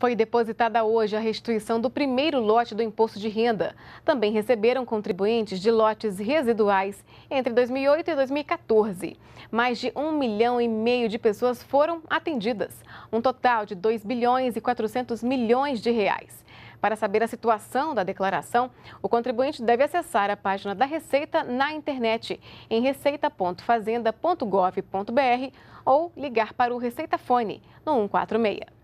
Foi depositada hoje a restituição do primeiro lote do imposto de renda. Também receberam contribuintes de lotes residuais entre 2008 e 2014. Mais de um milhão e meio de pessoas foram atendidas, um total de 2 bilhões e 400 milhões de reais. Para saber a situação da declaração, o contribuinte deve acessar a página da Receita na internet em receita.fazenda.gov.br ou ligar para o Receita Fone no 146.